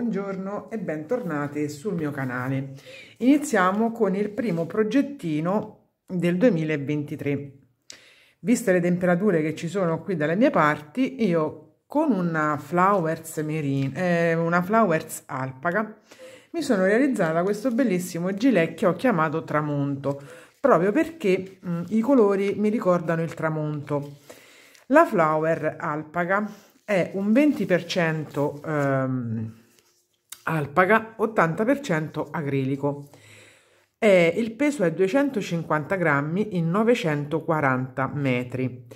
buongiorno e bentornate sul mio canale. Iniziamo con il primo progettino del 2023. Viste le temperature che ci sono qui dalle mie parti, io con una Flowers, Merin, eh, una Flowers Alpaga mi sono realizzata questo bellissimo gilet che ho chiamato Tramonto, proprio perché mh, mm, i colori mi ricordano il tramonto. La Flower alpaca è un 20% ehm, Alpaca, 80% acrilico. E il peso è 250 grammi in 940 metri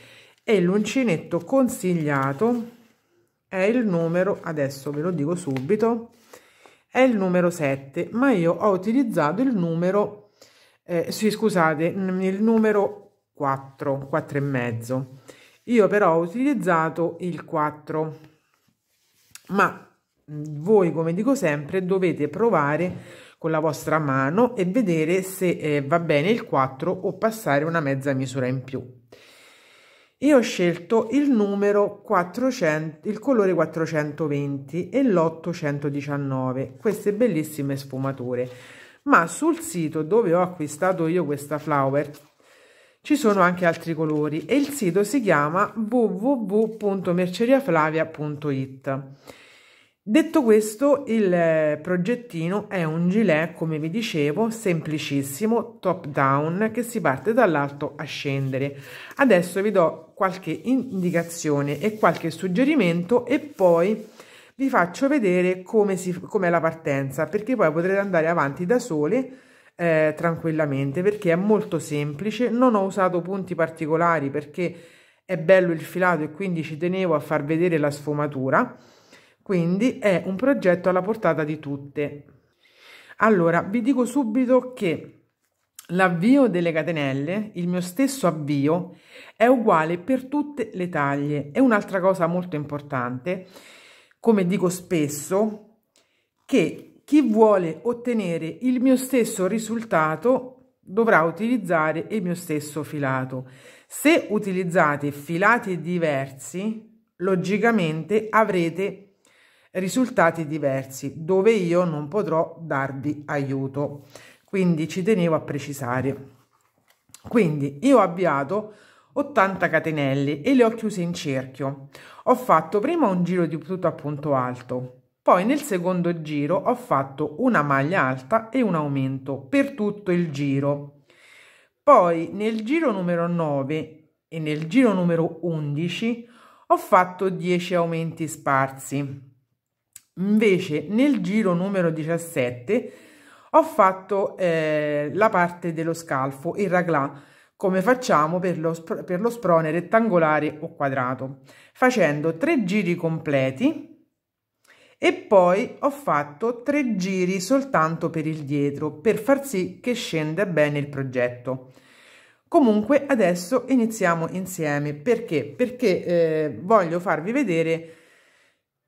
e l'uncinetto consigliato è il numero, adesso ve lo dico subito, è il numero 7, ma io ho utilizzato il numero, eh, sì, scusate, il numero 4, 4 e mezzo. Io però ho utilizzato il 4, ma voi, come dico sempre, dovete provare con la vostra mano e vedere se eh, va bene il 4 o passare una mezza misura in più. Io ho scelto il numero 400, il colore 420 e l'819, queste bellissime sfumature. Ma sul sito dove ho acquistato io questa flower ci sono anche altri colori e il sito si chiama www.merceriaflavia.it. Detto questo, il eh, progettino è un gilet, come vi dicevo, semplicissimo, top down, che si parte dall'alto a scendere. Adesso vi do qualche indicazione e qualche suggerimento e poi vi faccio vedere come, si, come è la partenza, perché poi potrete andare avanti da sole eh, tranquillamente, perché è molto semplice, non ho usato punti particolari perché è bello il filato e quindi ci tenevo a far vedere la sfumatura quindi è un progetto alla portata di tutte. Allora, vi dico subito che l'avvio delle catenelle, il mio stesso avvio, è uguale per tutte le taglie. E un'altra cosa molto importante, come dico spesso, che chi vuole ottenere il mio stesso risultato dovrà utilizzare il mio stesso filato. Se utilizzate filati diversi, logicamente avrete risultati diversi, dove io non potrò darvi aiuto. Quindi ci tenevo a precisare. Quindi io ho avviato 80 catenelle e le ho chiuse in cerchio. Ho fatto prima un giro di tutto a punto alto, poi nel secondo giro ho fatto una maglia alta e un aumento per tutto il giro. Poi nel giro numero 9 e nel giro numero 11 ho fatto 10 aumenti sparsi. Invece nel giro numero 17 ho fatto eh, la parte dello scalfo, il raglà, come facciamo per lo, per lo sprone rettangolare o quadrato, facendo tre giri completi e poi ho fatto tre giri soltanto per il dietro per far sì che scenda bene il progetto. Comunque adesso iniziamo insieme perché? Perché eh, voglio farvi vedere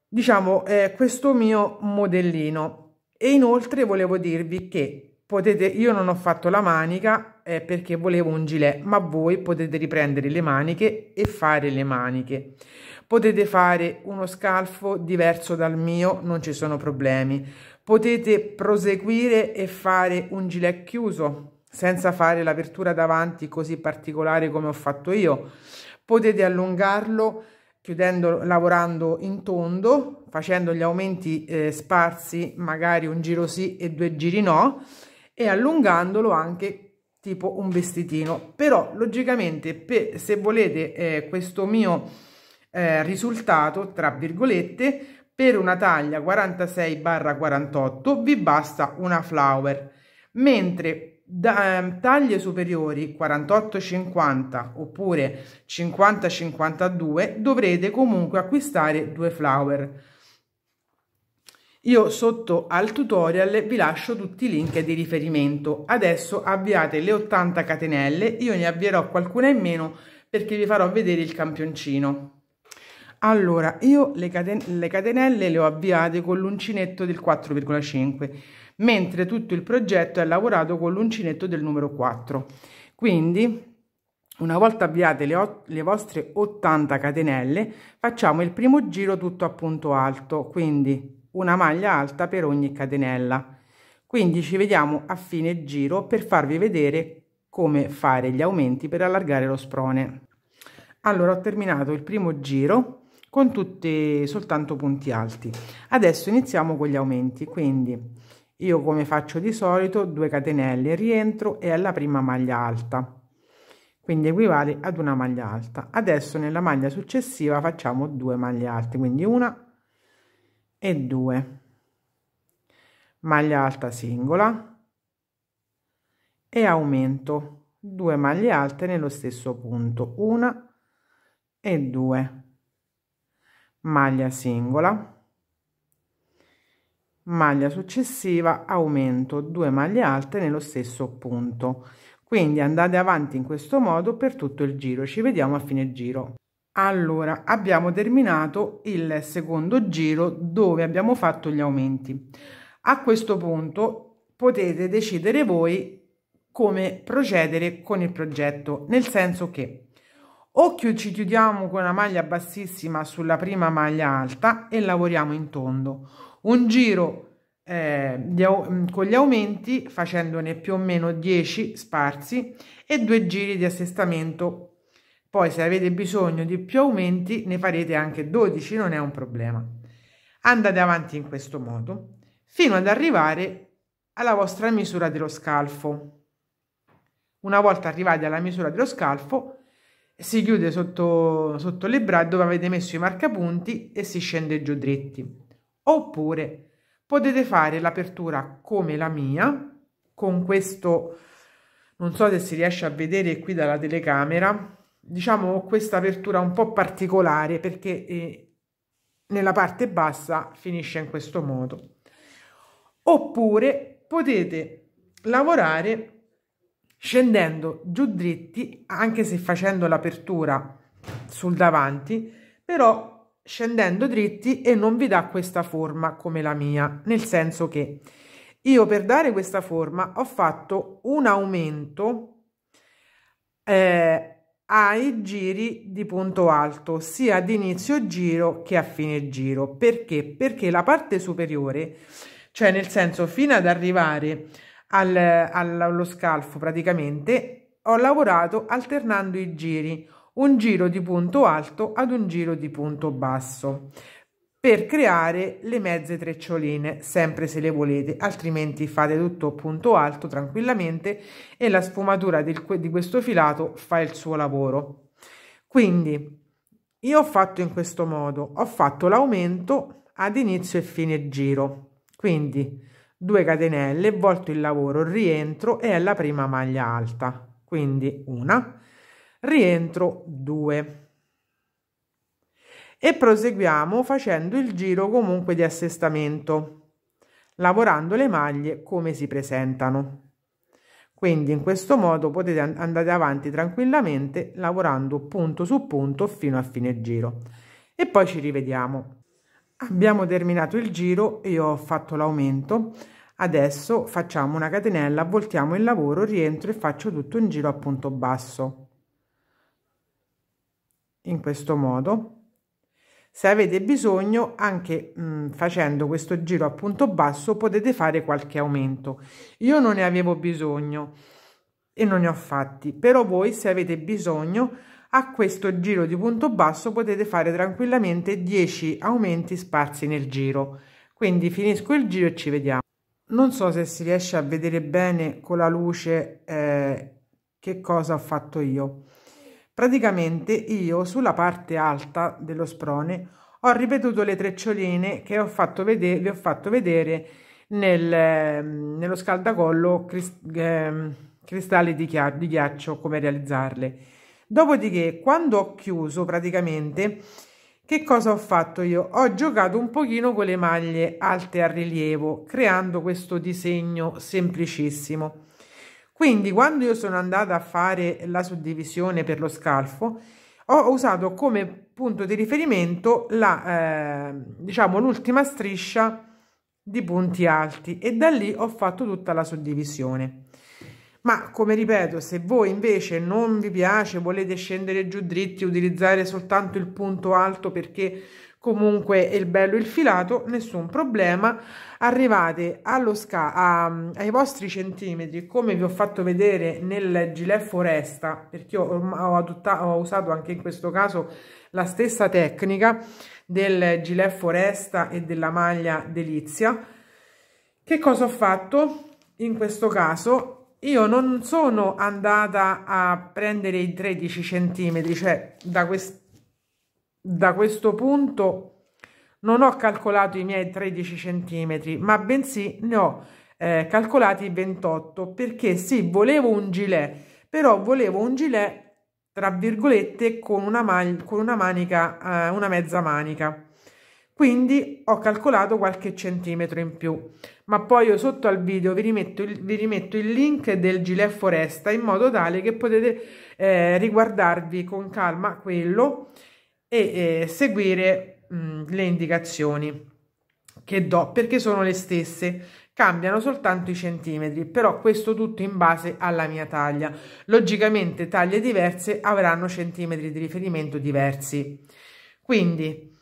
diciamo eh, questo mio modellino e inoltre volevo dirvi che potete io non ho fatto la manica eh, perché volevo un gilet ma voi potete riprendere le maniche e fare le maniche potete fare uno scalfo diverso dal mio non ci sono problemi potete proseguire e fare un gilet chiuso senza fare l'apertura davanti così particolare come ho fatto io potete allungarlo chiudendo, lavorando in tondo, facendo gli aumenti eh, sparsi, magari un giro sì e due giri no, e allungandolo anche tipo un vestitino. Però logicamente per, se volete eh, questo mio eh, risultato, tra virgolette, per una taglia 46-48 vi basta una flower, mentre da, eh, taglie superiori 48-50 oppure 50-52 dovrete comunque acquistare due flower. Io sotto al tutorial vi lascio tutti i link di riferimento. Adesso avviate le 80 catenelle, io ne avvierò qualcuna in meno perché vi farò vedere il campioncino. Allora, io le, caten le catenelle le ho avviate con l'uncinetto del 4,5 mentre tutto il progetto è lavorato con l'uncinetto del numero 4. Quindi, una volta avviate le, le, vostre 80 catenelle, facciamo il primo giro tutto a punto alto, quindi una maglia alta per ogni catenella. Quindi ci vediamo a fine giro per farvi vedere come fare gli aumenti per allargare lo sprone. Allora ho terminato il primo giro con tutti soltanto punti alti. Adesso iniziamo con gli aumenti, quindi io come faccio di solito, 2 catenelle, rientro e alla prima maglia alta, quindi equivale ad una maglia alta. Adesso nella maglia successiva facciamo due maglie alte, quindi una e due. Maglia alta singola e aumento 2 maglie alte nello stesso punto, una e due. Maglia singola maglia successiva aumento 2 maglie alte nello stesso punto quindi andate avanti in questo modo per tutto il giro ci vediamo a fine giro allora abbiamo terminato il secondo giro dove abbiamo fatto gli aumenti a questo punto potete decidere voi come procedere con il progetto nel senso che o ci chiudiamo con una maglia bassissima sulla prima maglia alta e lavoriamo in tondo un giro eh, di, mm, con gli aumenti facendone più o meno 10 sparsi e due giri di assestamento. Poi se avete bisogno di più aumenti ne farete anche 12, non è un problema. Andate avanti in questo modo fino ad arrivare alla vostra misura dello scalfo. Una volta arrivati alla misura dello scalfo si chiude sotto, sotto le braccia dove avete messo i marcapunti e si scende giù dritti. Oppure potete fare l'apertura come la mia, con questo, non so se si riesce a vedere qui dalla telecamera, diciamo questa apertura un po' particolare perché eh, nella parte bassa finisce in questo modo. Oppure potete lavorare scendendo giù dritti anche se facendo l'apertura sul davanti però scendendo dritti e non vi dà questa forma come la mia, nel senso che io per dare questa forma ho fatto un aumento eh, ai giri di punto alto, sia ad inizio giro che a fine giro. Perché? Perché la parte superiore, cioè nel senso fino ad arrivare al, allo scalfo praticamente, ho lavorato alternando i giri un giro di punto alto ad un giro di punto basso per creare le mezze treccioline sempre se le volete altrimenti fate tutto punto alto tranquillamente e la sfumatura del, di questo filato fa il suo lavoro quindi io ho fatto in questo modo ho fatto l'aumento ad inizio e fine giro quindi 2 catenelle volto il lavoro rientro e è la prima maglia alta quindi una rientro 2 e proseguiamo facendo il giro comunque di assestamento lavorando le maglie come si presentano quindi in questo modo potete andare avanti tranquillamente lavorando punto su punto fino a fine giro e poi ci rivediamo abbiamo terminato il giro e ho fatto l'aumento adesso facciamo una catenella voltiamo il lavoro rientro e faccio tutto un giro a punto basso in questo modo se avete bisogno anche mh, mm, facendo questo giro a punto basso potete fare qualche aumento io non ne avevo bisogno e non ne ho fatti però voi se avete bisogno a questo giro di punto basso potete fare tranquillamente 10 aumenti sparsi nel giro quindi finisco il giro e ci vediamo non so se si riesce a vedere bene con la luce eh, che cosa ho fatto io Praticamente io sulla parte alta dello sprone ho ripetuto le treccioline che ho fatto vedere, vi ho fatto vedere nel, ehm, nello scaldacollo crist eh, cristalli di, di ghiaccio, come realizzarle. Dopodiché, quando ho chiuso praticamente, che cosa ho fatto io? Ho giocato un pochino con le maglie alte a rilievo, creando questo disegno semplicissimo. Quindi quando io sono andata a fare la suddivisione per lo scalfo, ho usato come punto di riferimento la, eh, diciamo, l'ultima striscia di punti alti e da lì ho fatto tutta la suddivisione. Ma come ripeto, se voi invece non vi piace, volete scendere giù dritti, utilizzare soltanto il punto alto perché comunque il bello il filato, nessun problema. Arrivate allo sca a, ai vostri centimetri, come vi ho fatto vedere nel gilet foresta, perché ho, ho, ho usato anche in questo caso la stessa tecnica del gilet foresta e della maglia delizia. Che cosa ho fatto? In questo caso io non sono andata a prendere i 13 centimetri, cioè da questo da questo punto non ho calcolato i miei 13 centimetri, ma bensì ne ho eh, calcolati 28 perché sì, volevo un gilet, però volevo un gilet tra virgolette con una, man con una manica, eh, una mezza manica. Quindi ho calcolato qualche centimetro in più, ma poi io sotto al video vi rimetto il, vi rimetto il link del gilet foresta in modo tale che potete eh, riguardarvi con calma quello e eh, seguire mh, le indicazioni che do perché sono le stesse cambiano soltanto i centimetri però questo tutto in base alla mia taglia logicamente taglie diverse avranno centimetri di riferimento diversi quindi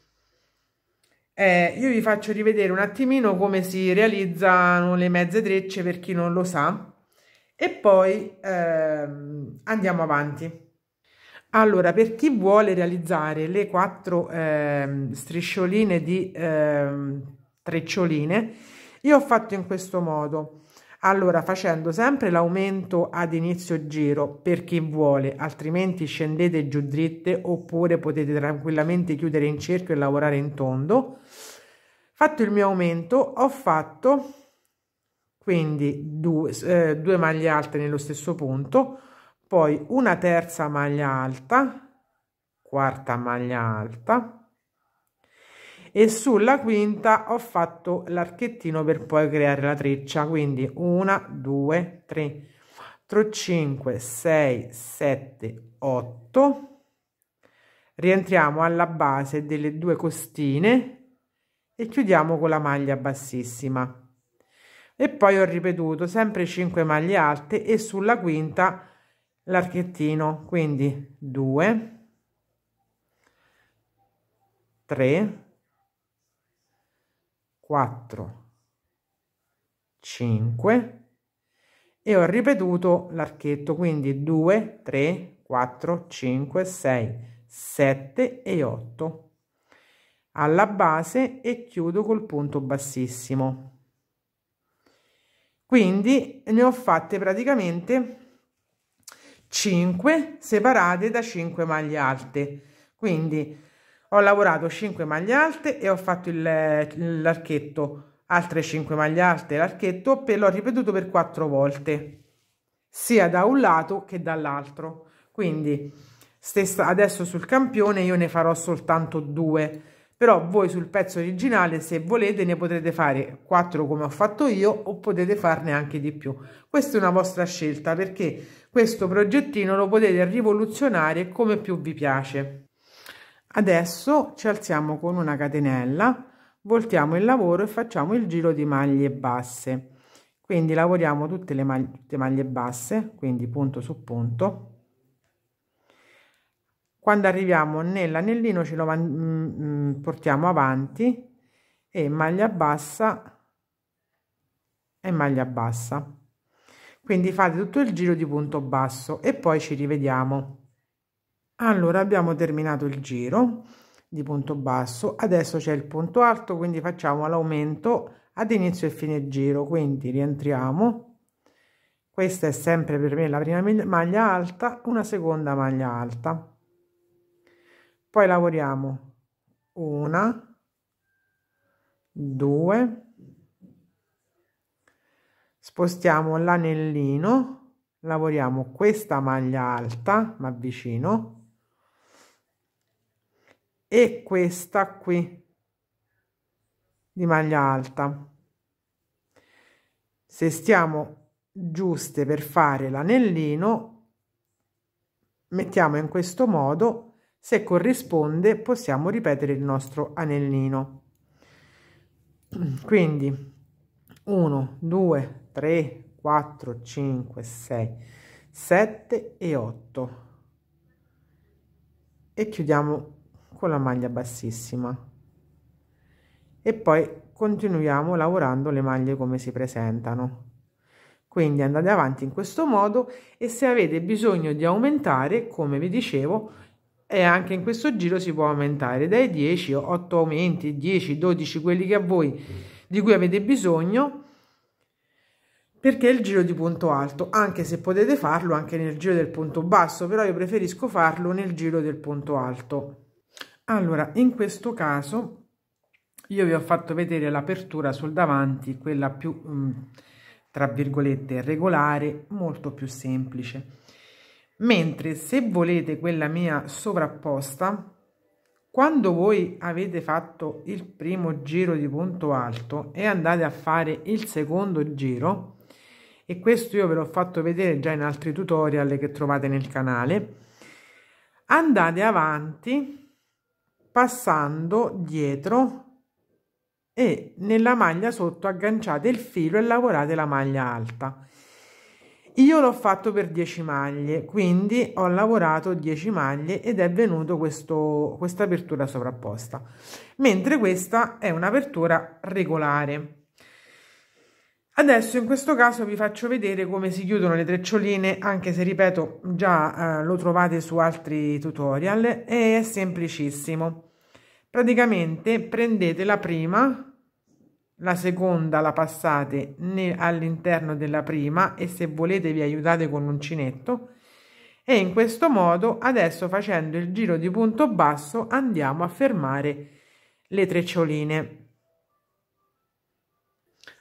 eh, io vi faccio rivedere un attimino come si realizzano le mezze trecce per chi non lo sa e poi eh, andiamo avanti allora, per chi vuole realizzare le quattro eh, striscioline di eh, treccioline, io ho fatto in questo modo. Allora, facendo sempre l'aumento ad inizio giro per chi vuole, altrimenti scendete giù dritte oppure potete tranquillamente chiudere in cerchio e lavorare in tondo. Fatto il mio aumento, ho fatto quindi due, eh, due maglie alte nello stesso punto, poi una terza maglia alta, quarta maglia alta e sulla quinta ho fatto l'archettino per poi creare la treccia, quindi 1, 2, 3, 4, 5, 6, 7, 8. Rientriamo alla base delle due costine e chiudiamo con la maglia bassissima e poi ho ripetuto sempre 5 maglie alte e sulla quinta ho l'archettino quindi 2 3 4 5 e ho ripetuto l'archetto quindi 2 3 4 5 6 7 e 8 alla base e chiudo col punto bassissimo quindi ne ho fatte praticamente 5 separate da 5 maglie alte quindi ho lavorato 5 maglie alte e ho fatto l'archetto altre 5 maglie alte l'archetto e l'ho ripetuto per 4 volte sia da un lato che dall'altro quindi stessa adesso sul campione io ne farò soltanto due però voi sul pezzo originale se volete ne potrete fare 4 come ho fatto io o potete farne anche di più questa è una vostra scelta perché questo progettino lo potete rivoluzionare come più vi piace adesso ci alziamo con una catenella voltiamo il lavoro e facciamo il giro di maglie basse quindi lavoriamo tutte le maglie, tutte maglie basse quindi punto su punto quando arriviamo nell'anellino ce lo mm, mm, portiamo avanti e maglia bassa e maglia bassa quindi fate tutto il giro di punto basso e poi ci rivediamo allora abbiamo terminato il giro di punto basso adesso c'è il punto alto quindi facciamo l'aumento ad inizio e fine giro quindi rientriamo questa è sempre per me la prima maglia alta una seconda maglia alta poi lavoriamo una, due, spostiamo l'anellino, lavoriamo questa maglia alta, ma vicino, e questa qui di maglia alta. Se stiamo giuste per fare l'anellino, mettiamo in questo modo se corrisponde possiamo ripetere il nostro anellino. Quindi 1, 2, 3, 4, 5, 6, 7 e 8. E chiudiamo con la maglia bassissima. E poi continuiamo lavorando le maglie come si presentano. Quindi andate avanti in questo modo e se avete bisogno di aumentare, come vi dicevo, e anche in questo giro si può aumentare dai 10 8 aumenti 10 12 quelli che a voi di cui avete bisogno perché il giro di punto alto anche se potete farlo anche nel giro del punto basso però io preferisco farlo nel giro del punto alto allora in questo caso io vi ho fatto vedere l'apertura sul davanti quella più mm, tra virgolette regolare molto più semplice Mentre se volete quella mia sovrapposta, quando voi avete fatto il primo giro di punto alto e andate a fare il secondo giro, e questo io ve l'ho fatto vedere già in altri tutorial che trovate nel canale, andate avanti passando dietro e nella maglia sotto agganciate il filo e lavorate la maglia alta io l'ho fatto per 10 maglie, quindi ho lavorato 10 maglie ed è venuto questo, questa apertura sovrapposta, mentre questa è un'apertura regolare. Adesso in questo caso vi faccio vedere come si chiudono le treccioline, anche se ripeto già eh, lo trovate su altri tutorial, e è semplicissimo. Praticamente prendete la prima, la seconda la passate all'interno della prima e se volete vi aiutate con l'uncinetto e in questo modo adesso facendo il giro di punto basso andiamo a fermare le treccioline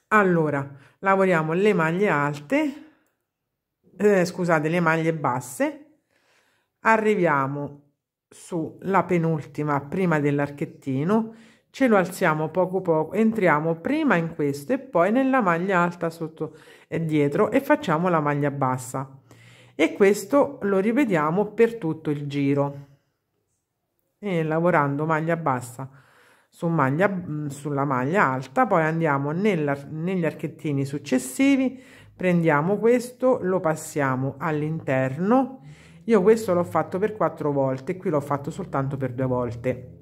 allora lavoriamo le maglie alte eh, scusate le maglie basse arriviamo sulla penultima prima dell'archettino ce lo alziamo poco poco, entriamo prima in questo e poi nella maglia alta sotto e dietro e facciamo la maglia bassa e questo lo ripetiamo per tutto il giro e lavorando maglia bassa su maglia, mm, sulla maglia alta poi andiamo nella, negli archettini successivi prendiamo questo lo passiamo all'interno io questo l'ho fatto per quattro volte qui l'ho fatto soltanto per due volte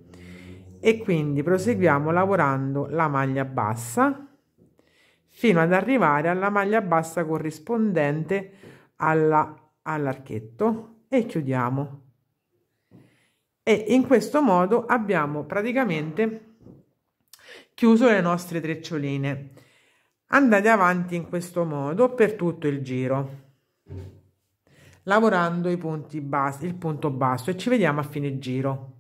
e quindi proseguiamo lavorando la maglia bassa fino ad arrivare alla maglia bassa corrispondente all'archetto all e chiudiamo e in questo modo abbiamo praticamente chiuso le nostre treccioline andate avanti in questo modo per tutto il giro lavorando i punti base il punto basso e ci vediamo a fine giro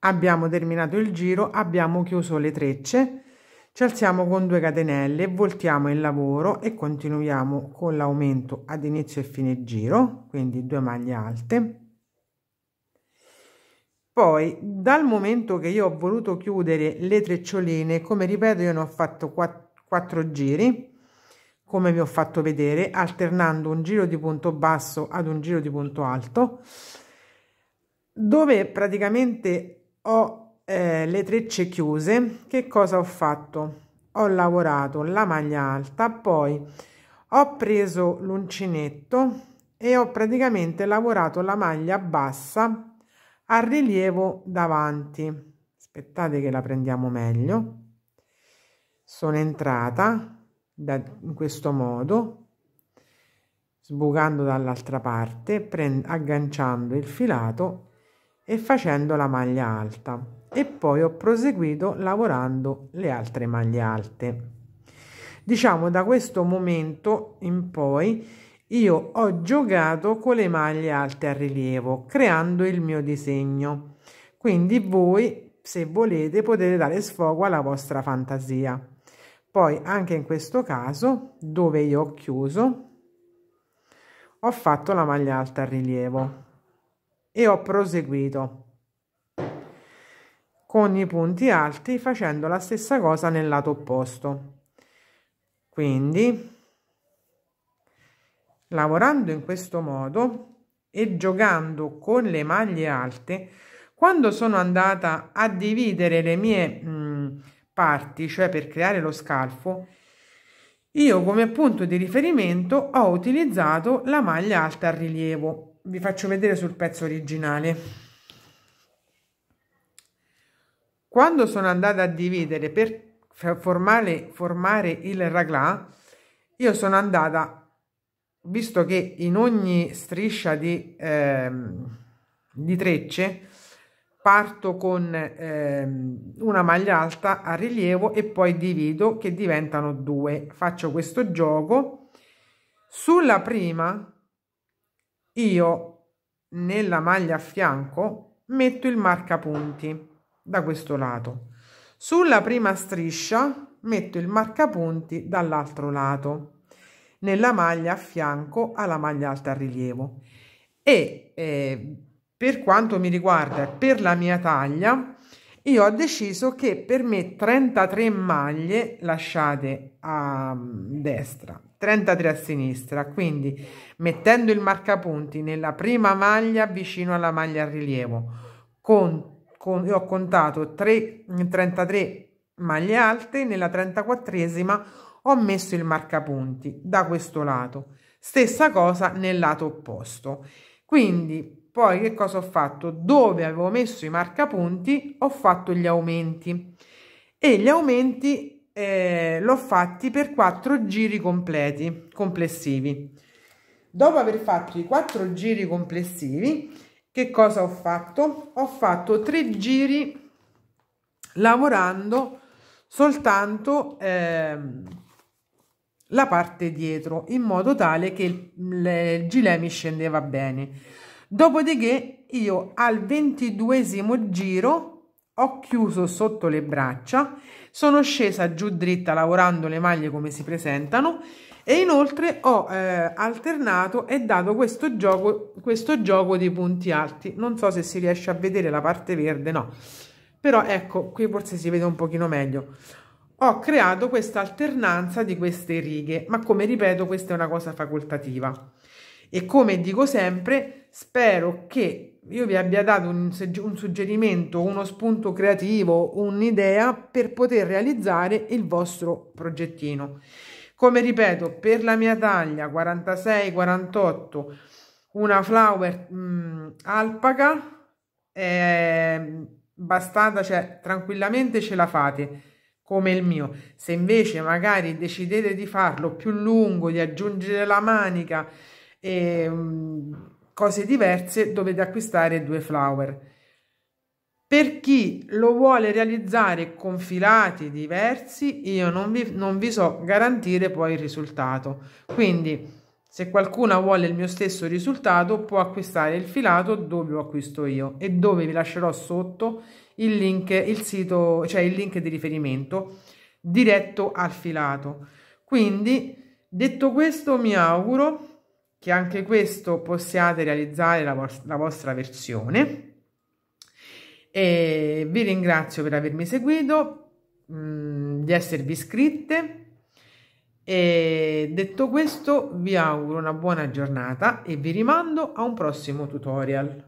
abbiamo terminato il giro abbiamo chiuso le trecce ci alziamo con due catenelle voltiamo il lavoro e continuiamo con l'aumento ad inizio e fine giro quindi due maglie alte poi dal momento che io ho voluto chiudere le treccioline come ripeto io ne ho fatto quattro giri come vi ho fatto vedere alternando un giro di punto basso ad un giro di punto alto dove praticamente ho eh, le trecce chiuse, che cosa ho fatto? Ho lavorato la maglia alta, poi ho preso l'uncinetto e ho praticamente lavorato la maglia bassa a rilievo davanti. Aspettate che la prendiamo meglio. Sono entrata da, in questo modo, sbucando dall'altra parte, agganciando il filato e facendo la maglia alta e poi ho proseguito lavorando le altre maglie alte diciamo da questo momento in poi io ho giocato con le maglie alte a rilievo creando il mio disegno quindi voi se volete potete dare sfogo alla vostra fantasia poi anche in questo caso dove io ho chiuso ho fatto la maglia alta a rilievo e ho proseguito con i punti alti facendo la stessa cosa nel lato opposto quindi lavorando in questo modo e giocando con le maglie alte quando sono andata a dividere le mie mh, mm, parti cioè per creare lo scalfo io come punto di riferimento ho utilizzato la maglia alta a rilievo vi faccio vedere sul pezzo originale quando sono andata a dividere per formare, formare il raglà io sono andata visto che in ogni striscia di, ehm, di trecce parto con ehm, una maglia alta a rilievo e poi divido che diventano due faccio questo gioco sulla prima io nella maglia a fianco metto il marcapunti da questo lato. Sulla prima striscia metto il marcapunti dall'altro lato nella maglia a fianco alla maglia alta a rilievo e eh, per quanto mi riguarda per la mia taglia io ho deciso che per me 33 maglie lasciate a mm, destra 33 a sinistra quindi mettendo il marcapunti nella prima maglia vicino alla maglia a rilievo con, con ho contato 3 33 mm, maglie alte nella 34esima ho messo il marcapunti da questo lato stessa cosa nel lato opposto quindi poi che cosa ho fatto? Dove avevo messo i marcapunti ho fatto gli aumenti e gli aumenti eh, l'ho fatti per quattro giri completi, complessivi. Dopo aver fatto i quattro giri complessivi, che cosa ho fatto? Ho fatto tre giri lavorando soltanto eh, la parte dietro in modo tale che il, il, il gilemi scendeva bene Dopodiché io al ventiduesimo giro ho chiuso sotto le braccia, sono scesa giù dritta lavorando le maglie come si presentano e inoltre ho eh, alternato e dato questo gioco, questo gioco di punti alti. Non so se si riesce a vedere la parte verde, no, però ecco, qui forse si vede un pochino meglio. Ho creato questa alternanza di queste righe, ma come ripeto questa è una cosa facoltativa. E come dico sempre, spero che io vi abbia dato un, un suggerimento, uno spunto creativo, un'idea per poter realizzare il vostro progettino. Come ripeto, per la mia taglia 46-48, una flower mh, mm, alpaca, è ehm, bastata, cioè tranquillamente ce la fate come il mio. Se invece magari decidete di farlo più lungo, di aggiungere la manica, e, ehm, cose diverse dovete acquistare due flower. Per chi lo vuole realizzare con filati diversi, io non vi, non vi so garantire poi il risultato. Quindi, se qualcuno vuole il mio stesso risultato, può acquistare il filato dove lo acquisto io e dove vi lascerò sotto il link, il sito, cioè il link di riferimento diretto al filato. Quindi, detto questo, mi auguro che anche questo possiate realizzare la, vostra, la vostra versione. E vi ringrazio per avermi seguito, mh, mm, di esservi iscritte. E detto questo vi auguro una buona giornata e vi rimando a un prossimo tutorial.